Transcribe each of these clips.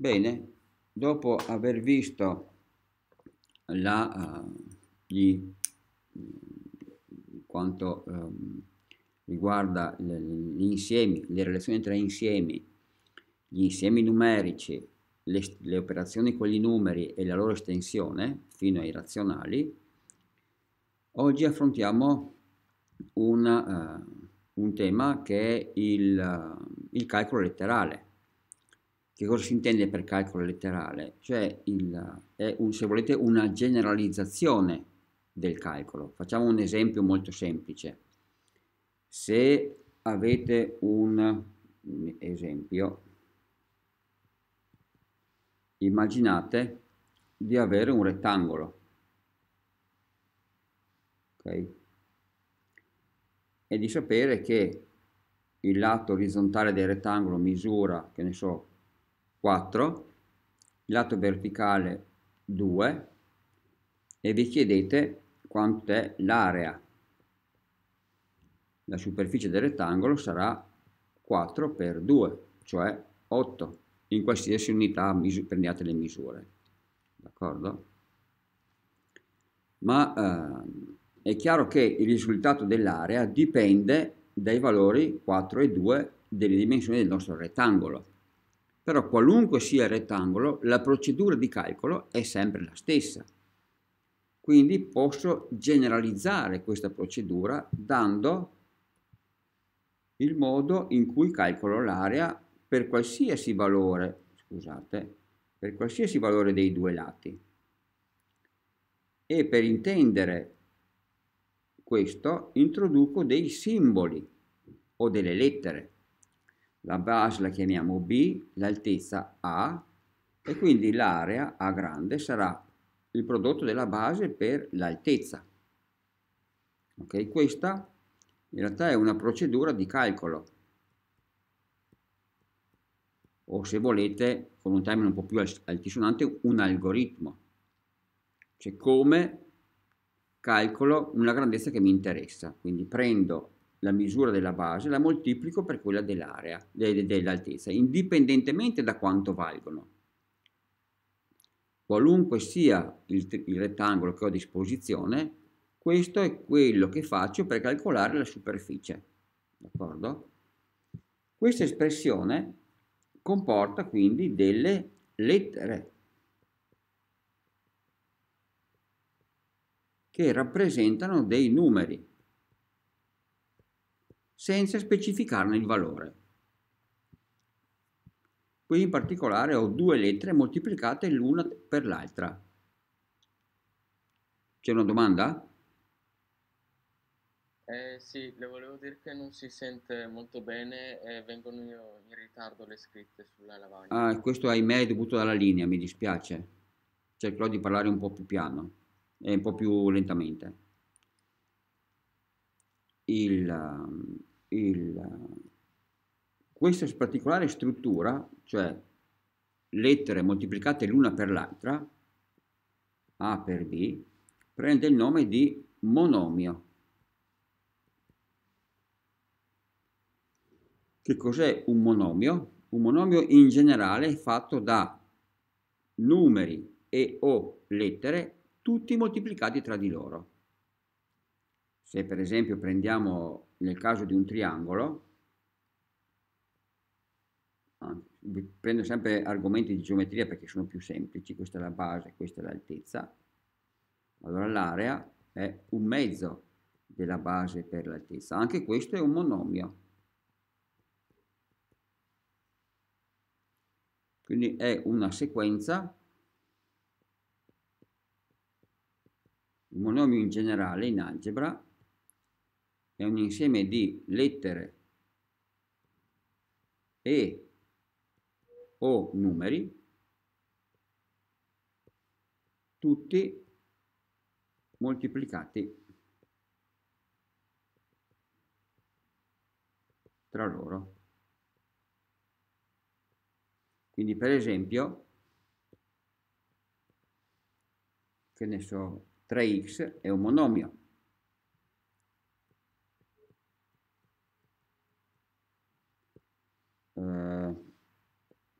Bene, dopo aver visto la, uh, gli, mm, quanto um, riguarda gli insiemi, le relazioni tra insiemi, gli insiemi numerici, le, le operazioni con i numeri e la loro estensione fino ai razionali, oggi affrontiamo una, uh, eh, un tema che è il, uh, il calcolo letterale che cosa si intende per calcolo letterale? Cioè il, è un, se volete una generalizzazione del calcolo. Facciamo un esempio molto semplice. Se avete un esempio, immaginate di avere un rettangolo. Okay. E di sapere che il lato orizzontale del rettangolo misura, che ne so, 4, lato verticale 2 e vi chiedete quant'è l'area. La superficie del rettangolo sarà 4 per 2, cioè 8, in qualsiasi unità prendiate le misure. D'accordo? Ma eh, è chiaro che il risultato dell'area dipende dai valori 4 e 2 delle dimensioni del nostro rettangolo però qualunque sia il rettangolo, la procedura di calcolo è sempre la stessa. Quindi posso generalizzare questa procedura dando il modo in cui calcolo l'area per qualsiasi valore, scusate, per qualsiasi valore dei due lati. E per intendere questo introduco dei simboli o delle lettere la base la chiamiamo B, l'altezza A e quindi l'area A grande sarà il prodotto della base per l'altezza. Ok, questa in realtà è una procedura di calcolo o se volete con un termine un po' più altisonante un algoritmo cioè come calcolo una grandezza che mi interessa quindi prendo la misura della base, la moltiplico per quella dell'area, dell'altezza, indipendentemente da quanto valgono. Qualunque sia il, il rettangolo che ho a disposizione, questo è quello che faccio per calcolare la superficie. D'accordo? Questa espressione comporta quindi delle lettere che rappresentano dei numeri senza specificarne il valore. Qui in particolare ho due lettere moltiplicate l'una per l'altra. C'è una domanda? Eh, sì, le volevo dire che non si sente molto bene e vengono in ritardo le scritte sulla lavagna. Ah, questo ahimè è dovuto dalla linea, mi dispiace. Cercherò di parlare un po' più piano e un po' più lentamente. Il il, questa particolare struttura, cioè lettere moltiplicate l'una per l'altra, A per B, prende il nome di monomio. Che cos'è un monomio? Un monomio in generale è fatto da numeri e o lettere tutti moltiplicati tra di loro. Se per esempio prendiamo nel caso di un triangolo, prendo sempre argomenti di geometria perché sono più semplici, questa è la base, questa è l'altezza, allora l'area è un mezzo della base per l'altezza, anche questo è un monomio. Quindi è una sequenza, un monomio in generale in algebra è un insieme di lettere e o numeri, tutti moltiplicati tra loro. Quindi per esempio, che ne so, 3x è un monomio,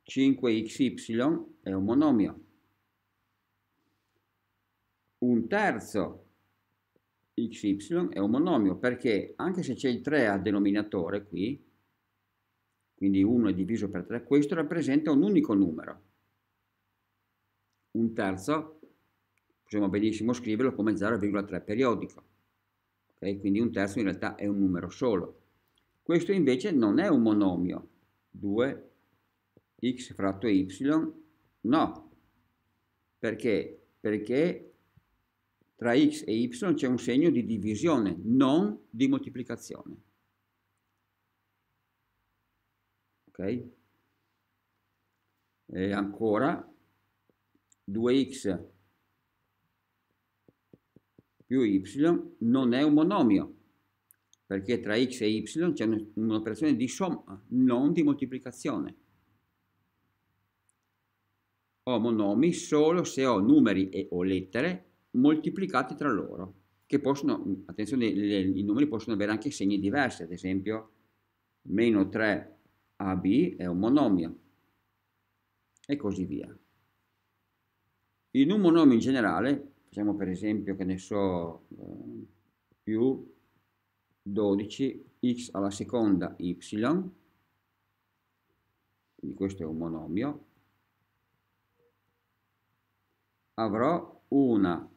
5xy eh, è un monomio. Un terzo xy è un monomio perché anche se c'è il 3 al denominatore qui, quindi 1 è diviso per 3, questo rappresenta un unico numero. Un terzo, possiamo benissimo scriverlo come 0,3 periodico. Okay? Quindi un terzo in realtà è un numero solo. Questo invece non è un monomio, 2 x fratto y? No, perché? Perché tra x e y c'è un segno di divisione, non di moltiplicazione. Ok? E ancora 2x più y non è un monomio perché tra x e y c'è un'operazione di somma, non di moltiplicazione. Ho monomi solo se ho numeri e o lettere moltiplicati tra loro, che possono, attenzione, i numeri possono avere anche segni diversi, ad esempio meno 3ab è un monomio, e così via. In un monomio in generale, facciamo per esempio, che ne so, eh, più 12 x alla seconda y, quindi questo è un monomio, avrò un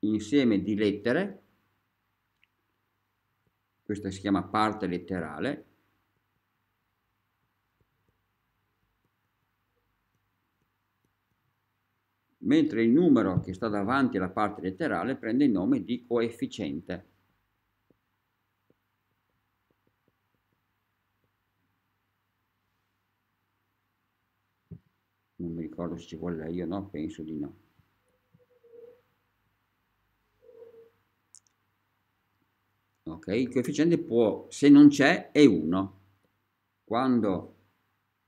insieme di lettere, questa si chiama parte letterale, mentre il numero che sta davanti alla parte letterale prende il nome di coefficiente. non mi ricordo se ci vuole lei o no, penso di no. Ok, il coefficiente può, se non c'è, è 1. Quando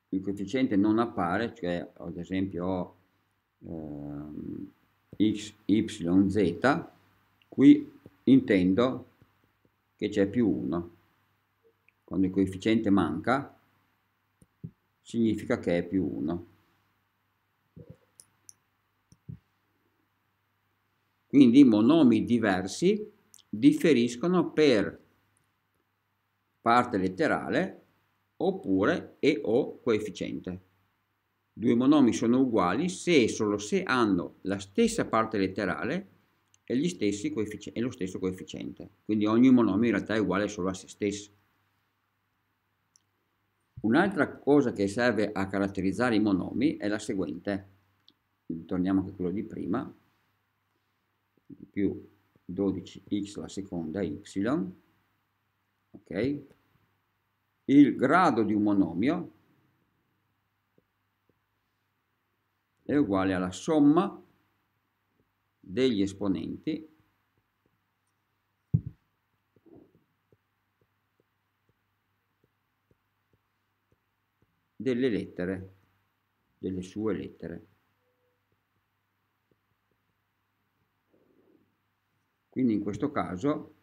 il coefficiente non appare, cioè ad esempio ho ehm, x, y, z, qui intendo che c'è più 1. Quando il coefficiente manca, significa che è più 1. Quindi monomi diversi differiscono per parte letterale oppure e o coefficiente. Due monomi sono uguali se e solo se hanno la stessa parte letterale e, e, lo stesso coefficiente. Quindi ogni monomio in realtà è uguale solo a se stesso. Un'altra cosa che serve a caratterizzare i monomi è la seguente. Torniamo a quello di prima, più 12x alla seconda y, ok? Il grado di un monomio è uguale alla somma degli esponenti delle lettere, delle sue lettere. Quindi in questo caso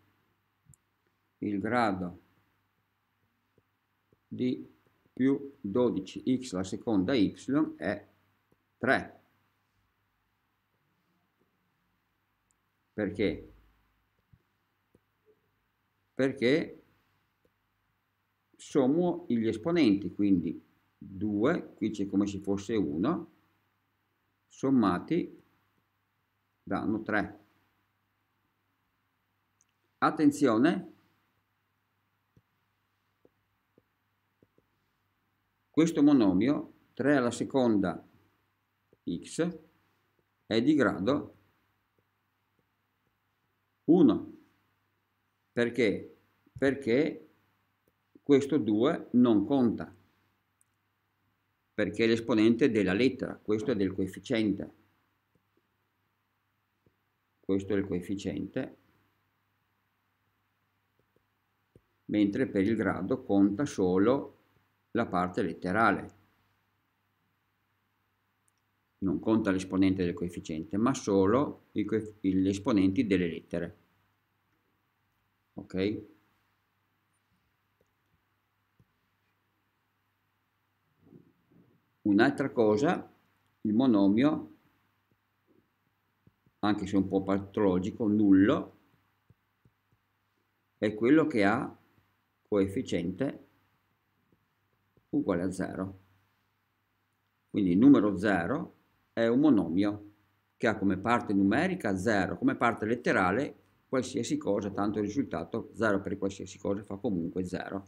il grado di più 12x alla seconda y è 3. Perché? Perché sommo gli esponenti, quindi 2, qui c'è come se fosse 1, sommati danno 3 attenzione, questo monomio 3 alla seconda x è di grado 1. Perché? Perché questo 2 non conta, perché è l'esponente della lettera, questo è del coefficiente. Questo è il coefficiente mentre per il grado conta solo la parte letterale. Non conta l'esponente del coefficiente, ma solo gli esponenti delle lettere. Ok? Un'altra cosa, il monomio, anche se un po' patologico, nullo, è quello che ha coefficiente uguale a 0. Quindi il numero 0 è un monomio che ha come parte numerica 0, come parte letterale qualsiasi cosa, tanto il risultato 0 per qualsiasi cosa fa comunque 0.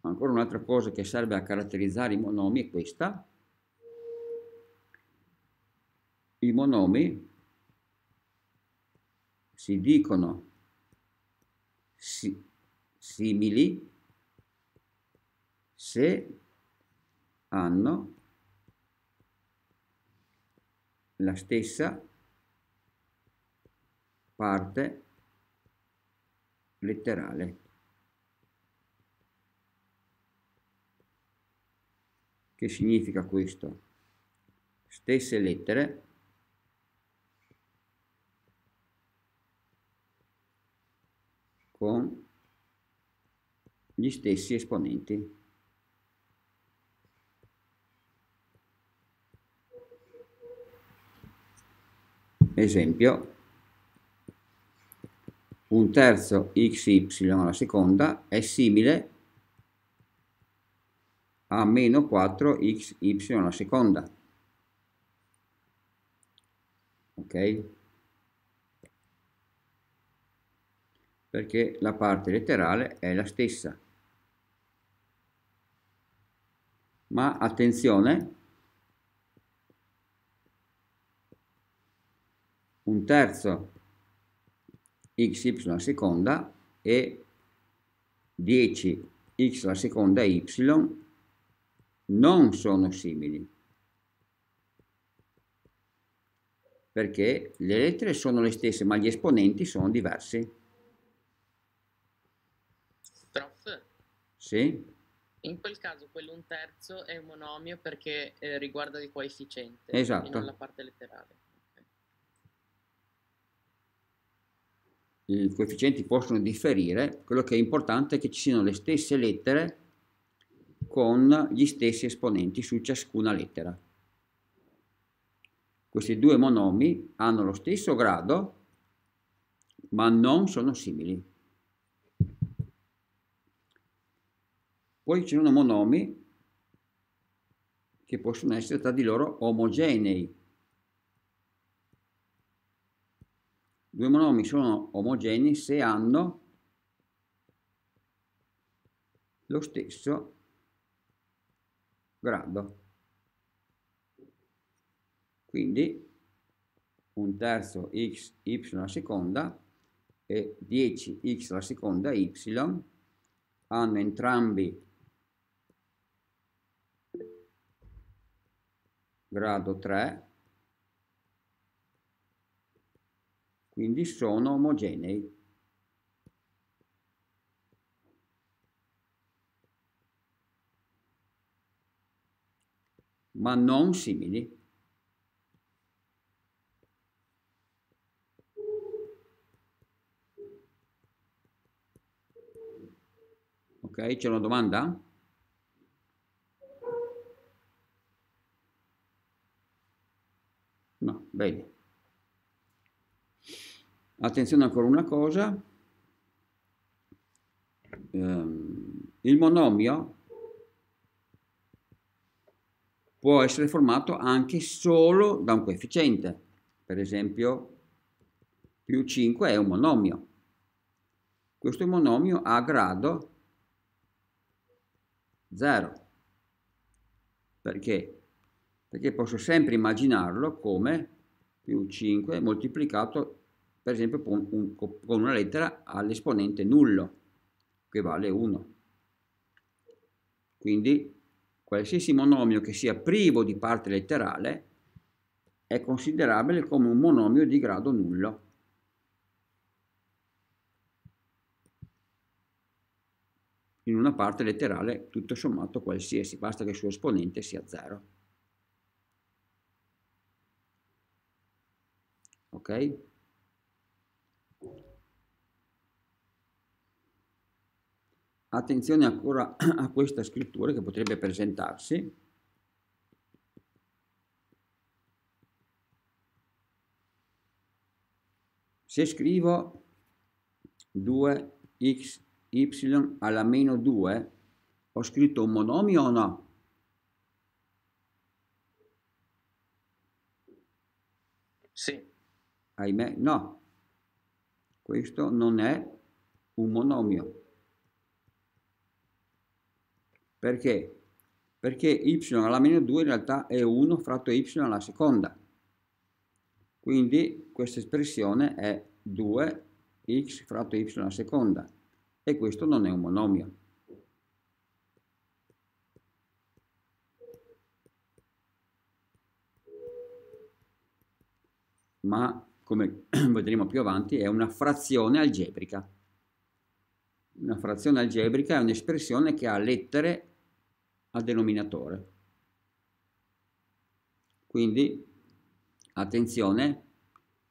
Ancora un'altra cosa che serve a caratterizzare i monomi è questa. I monomi si dicono si, simili se hanno la stessa parte letterale. Che significa questo? Stesse lettere con gli stessi esponenti. Esempio, un terzo xy alla seconda è simile a meno 4xy alla seconda. Ok? perché la parte letterale è la stessa. Ma attenzione, un terzo xy alla seconda e 10x alla seconda y non sono simili perché le lettere sono le stesse ma gli esponenti sono diversi Sì? In quel caso quell'un terzo è un monomio perché eh, riguarda il coefficiente, esatto. non la parte letterale. Okay. I coefficienti possono differire, quello che è importante è che ci siano le stesse lettere con gli stessi esponenti su ciascuna lettera. Questi due monomi hanno lo stesso grado, ma non sono simili. Poi ci sono monomi che possono essere tra di loro omogenei. Due monomi sono omogenei se hanno lo stesso grado. Quindi un terzo x y alla seconda e 10x alla seconda y hanno entrambi grado 3, quindi sono omogenei. ma non simili. Ok, c'è una domanda? attenzione ancora una cosa, ehm, il monomio può essere formato anche solo da un coefficiente, per esempio più 5 è un monomio. Questo monomio ha grado 0. Perché? Perché posso sempre immaginarlo come più 5 moltiplicato per esempio con, un, con una lettera all'esponente nullo, che vale 1. Quindi qualsiasi monomio che sia privo di parte letterale è considerabile come un monomio di grado nullo. in una parte letterale tutto sommato qualsiasi, basta che il suo esponente sia 0. Ok? attenzione ancora a questa scrittura che potrebbe presentarsi, se scrivo 2xy alla meno 2, ho scritto un monomio o no? Sì. Ahimè, no. Questo non è un monomio. Perché? Perché y alla meno 2 in realtà è 1 fratto y alla seconda. Quindi questa espressione è 2x fratto y alla seconda e questo non è un monomio. ma come vedremo più avanti è una frazione algebrica. Una frazione algebrica è un'espressione che ha lettere al denominatore. Quindi, attenzione,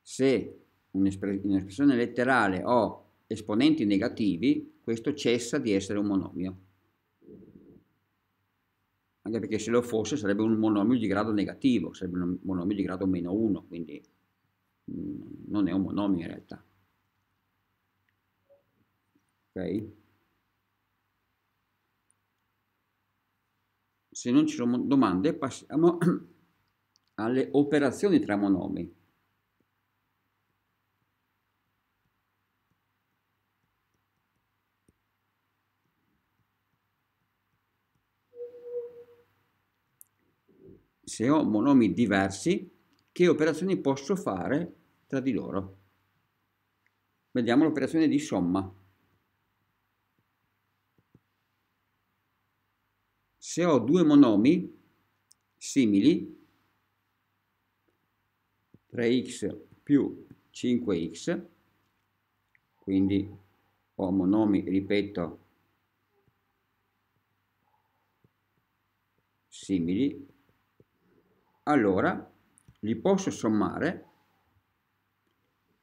se in un'espressione letterale ho esponenti negativi, questo cessa di essere un monomio. Anche perché se lo fosse sarebbe un monomio di grado negativo, sarebbe un monomio di grado meno 1, quindi mm, non è un monomio in realtà. Ok? se non ci sono domande, passiamo alle operazioni tra monomi. Se ho monomi diversi, che operazioni posso fare tra di loro? Vediamo l'operazione di somma. se ho due monomi simili, 3x più 5x, quindi ho monomi, ripeto, simili, allora li posso sommare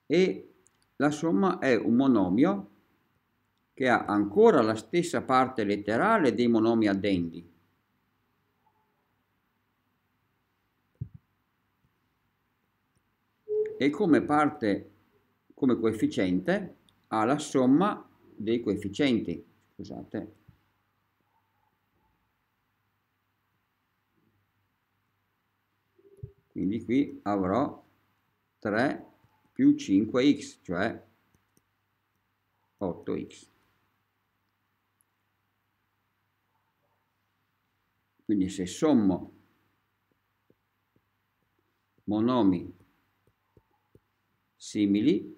e la somma è un monomio che ha ancora la stessa parte letterale dei monomi addendi, e come parte, come coefficiente, ha la somma dei coefficienti. Scusate. Quindi qui avrò 3 più 5x, cioè 8x. Quindi se sommo monomi simili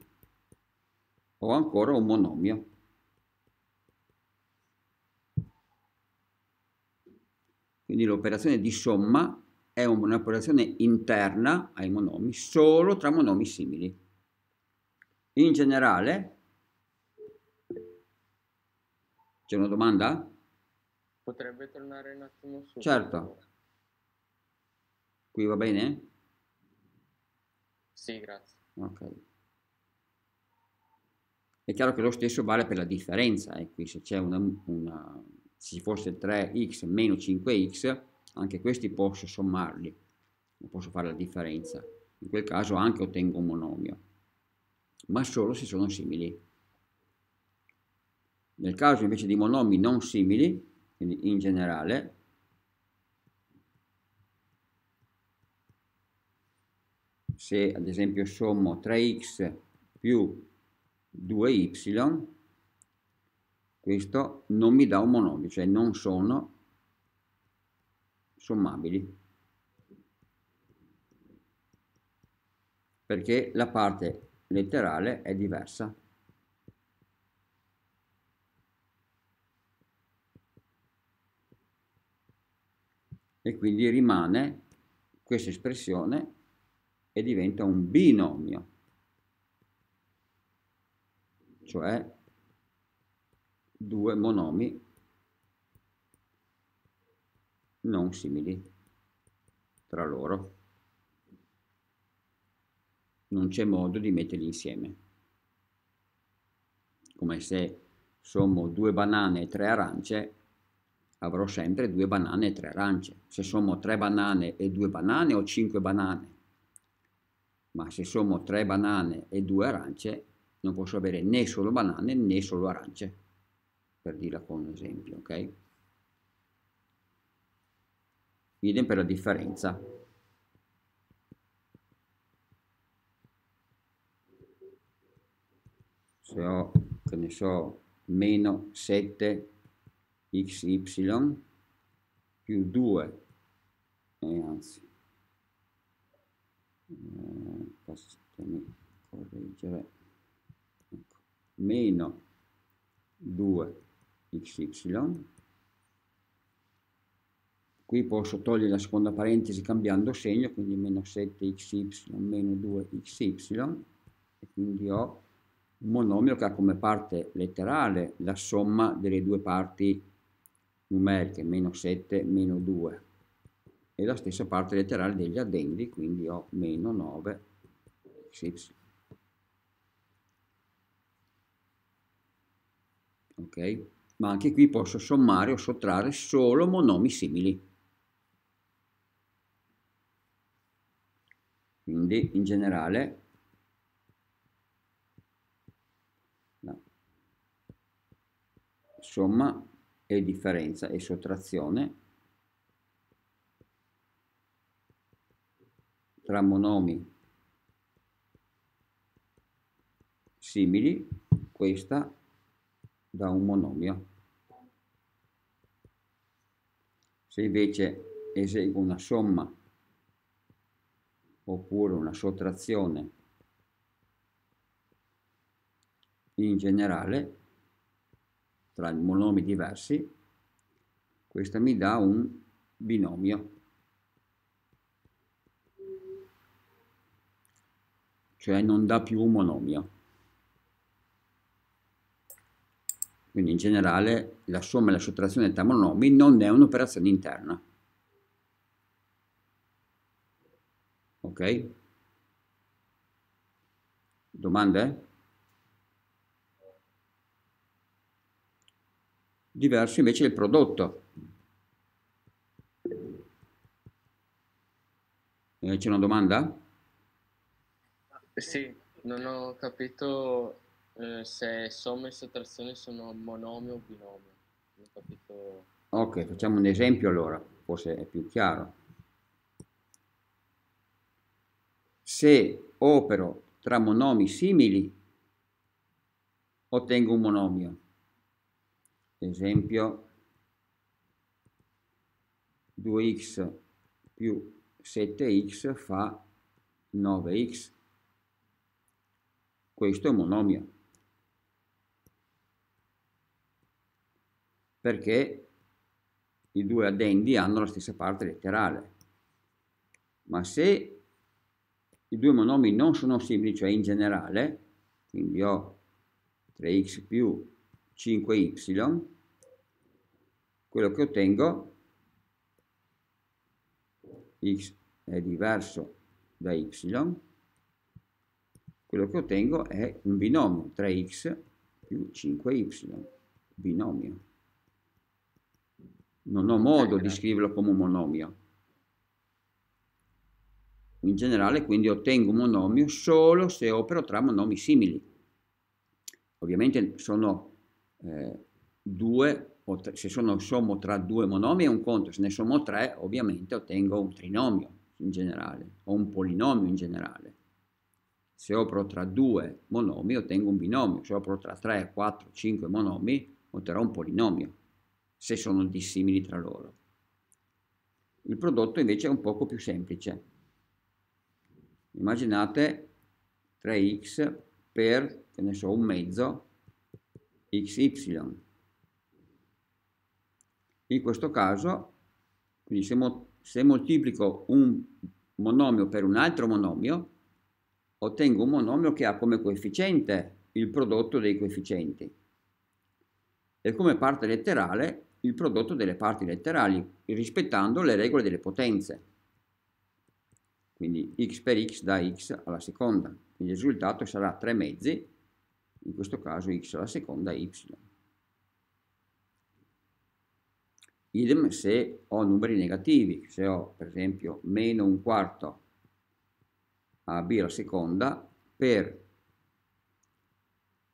o ancora un monomio. Quindi l'operazione di somma è un'operazione interna ai monomi solo tra monomi simili. In generale, c'è una domanda? Potrebbe tornare un attimo su. Certo. Qui va bene? Sì, grazie. Okay. È chiaro che lo stesso vale per la differenza, e eh, qui se c'è una, una, se ci fosse 3x meno 5x, anche questi posso sommarli, posso fare la differenza, in quel caso anche ottengo un monomio, ma solo se sono simili. Nel caso invece di monomi non simili, quindi in generale, se ad esempio sommo 3x più 2y, questo non mi dà un monomio, cioè non sono sommabili. Perché la parte letterale è diversa. E quindi rimane questa espressione e diventa un binomio, cioè due monomi non simili tra loro. Non c'è modo di metterli insieme, come se sommo due banane e tre arance avrò sempre due banane e tre arance. Se sommo tre banane e due banane ho cinque banane ma se sono tre banane e due arance non posso avere né solo banane né solo arance, per dirla con un esempio, ok? Idem per la differenza. Se ho, che ne so, meno 7 xy più 2, e eh, anzi eh, correggere ecco, meno 2xy qui posso togliere la seconda parentesi cambiando segno quindi meno 7xy meno 2xy e quindi ho un monomio che ha come parte letterale la somma delle due parti numeriche meno 7 meno 2 e la stessa parte letterale degli addendi, quindi ho meno 9 xy. Ok? Ma anche qui posso sommare o sottrarre solo monomi simili. Quindi in generale no. somma e differenza e sottrazione tra monomi simili, questa da un monomio. Se invece eseguo una somma oppure una sottrazione in generale tra monomi diversi, questa mi dà un binomio. cioè non dà più un monomio. Quindi in generale la somma e la sottrazione tra monomi non è un'operazione interna. Ok? Domande? Diverso invece il prodotto. Eh, c'è una domanda? Sì. Sì, non ho capito eh, se somma e sottrazione sono monomio o binomio. Non ho capito. Ok, facciamo un esempio allora, forse è più chiaro. Se opero tra monomi simili, ottengo un monomio. Esempio 2x più 7x fa 9x questo è un monomio. Perché i due addendi hanno la stessa parte letterale. Ma se i due monomi non sono simili, cioè in generale, quindi ho 3x più 5y, quello che ottengo x è diverso da y quello che ottengo è un binomio 3x più 5y, binomio. Non ho modo di scriverlo come un monomio. In generale quindi ottengo un monomio solo se opero tra monomi simili. Ovviamente sono eh, due se sono sommo tra due monomi è un conto, se ne sommo tre ovviamente ottengo un trinomio in generale o un polinomio in generale. Se opero tra due monomi ottengo un binomio, se opero tra 3, 4, 5 monomi otterrò un polinomio, se sono dissimili tra loro. Il prodotto invece è un poco più semplice. Immaginate 3x per, che ne so, un mezzo xy. In questo caso, quindi se, mo se moltiplico un monomio per un altro monomio, ottengo un monomio che ha come coefficiente il prodotto dei coefficienti e come parte letterale il prodotto delle parti letterali, rispettando le regole delle potenze. Quindi x per x da x alla seconda. il risultato sarà 3 mezzi, in questo caso x alla seconda y. Idem se ho numeri negativi, se ho per esempio meno un quarto a b alla seconda per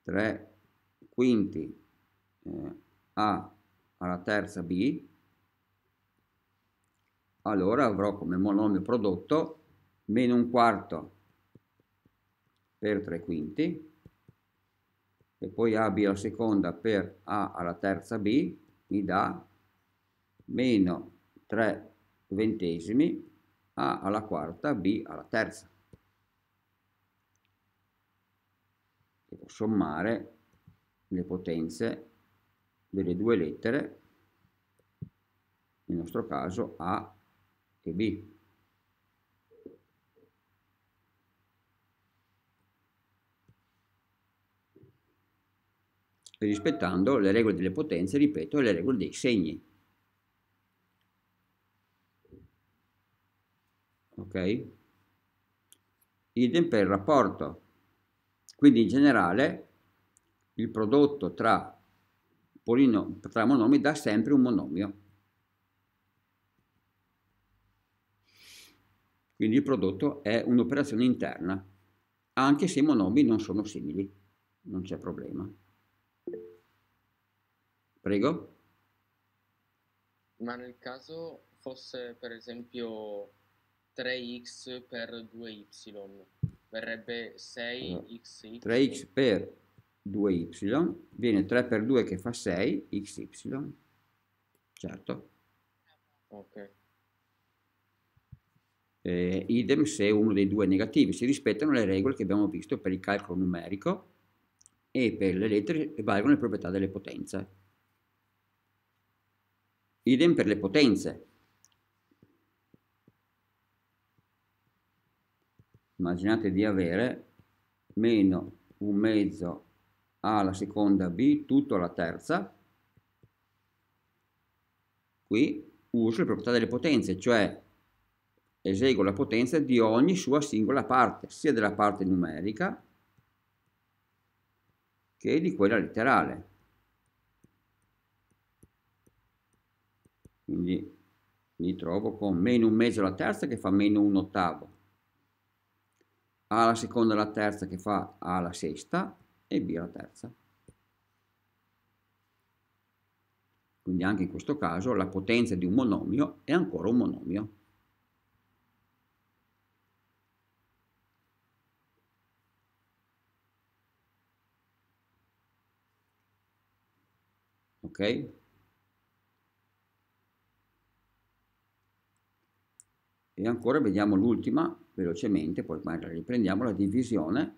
3 quinti eh, a alla terza b allora avrò come monomio prodotto meno un quarto per 3 quinti e poi a b alla seconda per a alla terza b mi dà meno 3 ventesimi a alla quarta b alla terza devo sommare le potenze delle due lettere, nel nostro caso A e B. rispettando le regole delle potenze, ripeto, e le regole dei segni. Ok? Idem per il rapporto quindi in generale il prodotto tra, polino, tra monomi dà sempre un monomio. Quindi il prodotto è un'operazione interna, anche se i monomi non sono simili, non c'è problema. Prego. Ma nel caso fosse per esempio 3x per 2y, verrebbe 6xy. 3x per 2y, viene 3 per 2 che fa 6, xy, certo. Ok. Eh, idem se uno dei due è negativo, si rispettano le regole che abbiamo visto per il calcolo numerico e per le lettere valgono le proprietà delle potenze. Idem per le potenze, immaginate di avere meno un mezzo alla seconda b tutto alla terza qui uso le proprietà delle potenze cioè eseguo la potenza di ogni sua singola parte sia della parte numerica che di quella letterale quindi mi trovo con meno un mezzo alla terza che fa meno un ottavo a la seconda e la terza che fa A la sesta e B la terza. Quindi anche in questo caso la potenza di un monomio è ancora un monomio. ok? E ancora vediamo l'ultima, velocemente, poi magari riprendiamo la divisione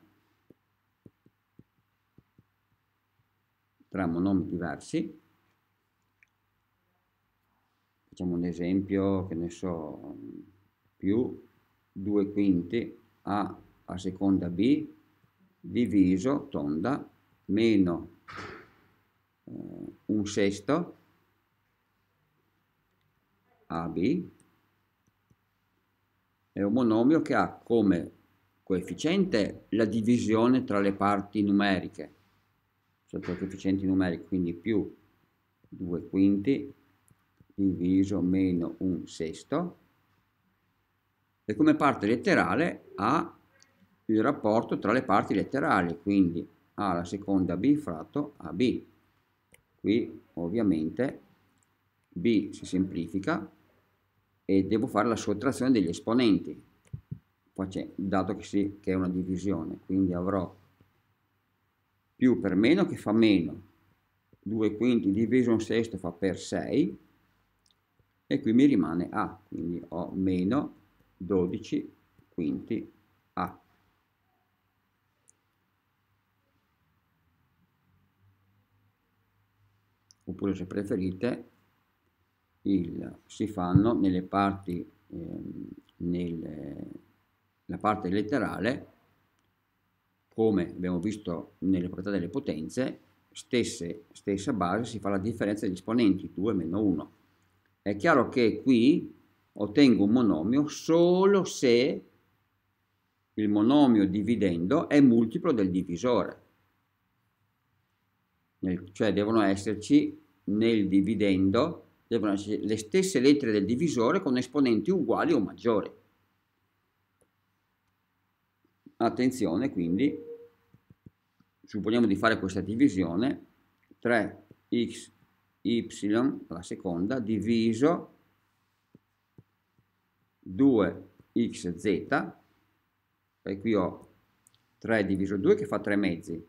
tra monomi diversi. Facciamo un esempio, che ne so, più 2 quinti a a seconda b diviso tonda meno eh, un sesto AB è un monomio che ha come coefficiente la divisione tra le parti numeriche, cioè tra i coefficienti numerici, quindi più 2 quinti diviso meno un sesto, e come parte letterale ha il rapporto tra le parti letterali, quindi A la seconda B fratto AB. Qui ovviamente B si semplifica e devo fare la sottrazione degli esponenti qua c'è dato che, sì, che è una divisione quindi avrò più per meno che fa meno 2 quinti diviso un sesto fa per 6 e qui mi rimane A quindi ho meno 12 quinti A oppure se preferite il, si fanno nelle parti, ehm, nel, parte letterale, come abbiamo visto nelle proprietà delle potenze, stesse, stessa base si fa la differenza degli esponenti 2 meno 1. È chiaro che qui ottengo un monomio solo se il monomio dividendo è multiplo del divisore. Nel, cioè devono esserci nel dividendo devono essere le stesse lettere del divisore con esponenti uguali o maggiori. Attenzione quindi, supponiamo di fare questa divisione, 3 xy la seconda diviso 2xz e qui ho 3 diviso 2 che fa 3 mezzi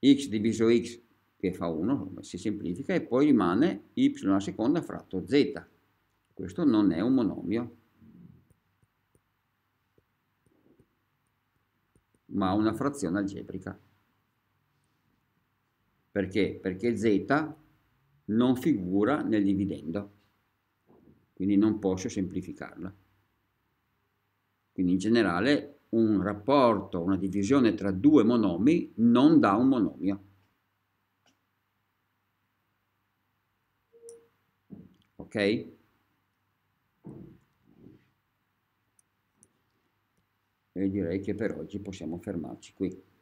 x diviso x che fa 1, si semplifica, e poi rimane y alla seconda fratto z. Questo non è un monomio, ma una frazione algebrica. Perché? Perché z non figura nel dividendo, quindi non posso semplificarla. Quindi in generale un rapporto, una divisione tra due monomi non dà un monomio. ok? E direi che per oggi possiamo fermarci qui.